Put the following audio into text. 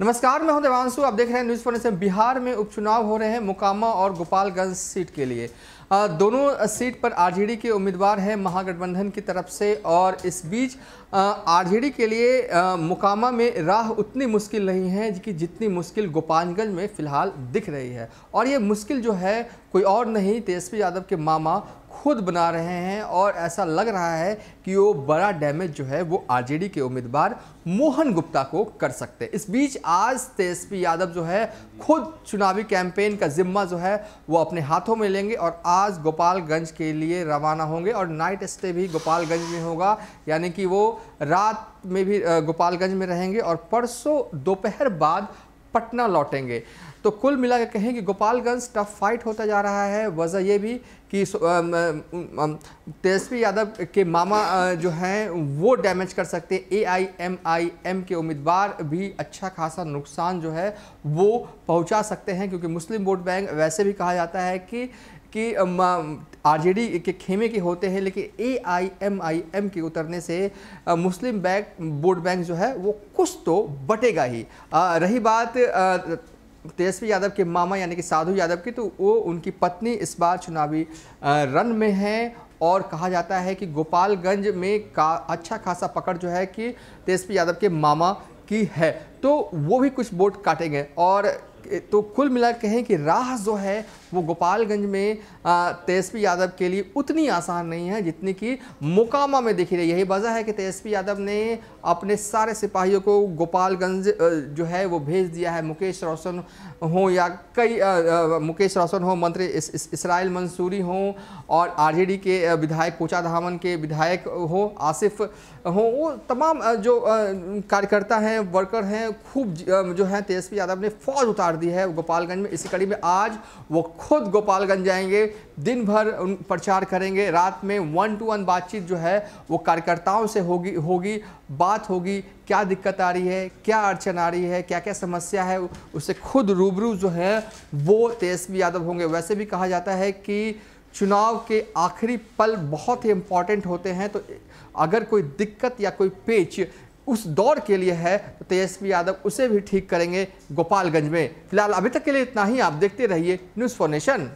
नमस्कार मैं हूं देवांशु आप देख रहे हैं न्यूज़ से बिहार में उपचुनाव हो रहे हैं मोकामा और गोपालगंज सीट के लिए दोनों सीट पर आरजेडी के उम्मीदवार हैं महागठबंधन की तरफ से और इस बीच आरजेडी के लिए मुकामा में राह उतनी मुश्किल नहीं है कि जितनी मुश्किल गोपालगंज में फिलहाल दिख रही है और ये मुश्किल जो है कोई और नहीं तेजस्वी यादव के मामा खुद बना रहे हैं और ऐसा लग रहा है कि वो बड़ा डैमेज जो है वो आरजेडी के उम्मीदवार मोहन गुप्ता को कर सकते हैं इस बीच आज तेजस्वी यादव जो है खुद चुनावी कैंपेन का जिम्मा जो है वो अपने हाथों में लेंगे और आज गोपालगंज के लिए रवाना होंगे और नाइट स्टे भी गोपालगंज में होगा यानी कि वो रात में भी गोपालगंज में रहेंगे और परसों दोपहर बाद पटना लौटेंगे तो कुल मिला के कहें कि गोपालगंज टफ फाइट होता जा रहा है वजह यह भी कि तेजस्वी यादव के मामा जो हैं वो डैमेज कर सकते हैं ए आई एम आई एम के उम्मीदवार भी अच्छा खासा नुकसान जो है वो पहुंचा सकते हैं क्योंकि मुस्लिम वोट बैंक वैसे भी कहा जाता है कि कि आरजेडी के खेमे के होते हैं लेकिन ए आई एम आई एम के उतरने से मुस्लिम बैंक वोट बैंक जो है वो कुछ तो बटेगा ही रही बात तेजस्वी यादव के मामा यानी कि साधु यादव की तो वो उनकी पत्नी इस बार चुनावी रन में हैं और कहा जाता है कि गोपालगंज में का अच्छा खासा पकड़ जो है कि तेजस्वी यादव के मामा की है तो वो भी कुछ वोट काटेंगे और तो कुल मिला कहें कि राह जो है वो गोपालगंज में तेजस्वी यादव के लिए उतनी आसान नहीं है जितनी कि मुकामा में देखी रही यही वजह है कि तेजस्वी यादव ने अपने सारे सिपाहियों को गोपालगंज जो है वो भेज दिया है मुकेश रोशन हो या कई आ, मुकेश रोशन हो मंत्री इस, इस, इसराइल मंसूरी हो और आरजेडी के विधायक कोचा धामन के विधायक हो आसिफ हो वो तमाम जो कार्यकर्ता हैं वर्कर हैं खूब जो है तेजस्वी यादव ने फौज उतार दी है गोपालगंज में इसी कड़ी में आज वो खुद गोपालगंज जाएंगे दिन भर उन प्रचार करेंगे रात में वन टू वन बातचीत जो है वो कार्यकर्ताओं से होगी होगी बात होगी क्या दिक्कत आ रही है क्या अड़चन आ रही है क्या क्या समस्या है उससे खुद रूबरू जो है वो तेजस्वी यादव होंगे वैसे भी कहा जाता है कि चुनाव के आखिरी पल बहुत ही इम्पॉर्टेंट होते हैं तो अगर कोई दिक्कत या कोई पेच उस दौर के लिए है तो तेजस्वी यादव उसे भी ठीक करेंगे गोपालगंज में फिलहाल अभी तक के लिए इतना ही आप देखते रहिए न्यूज़ फॉर नेशन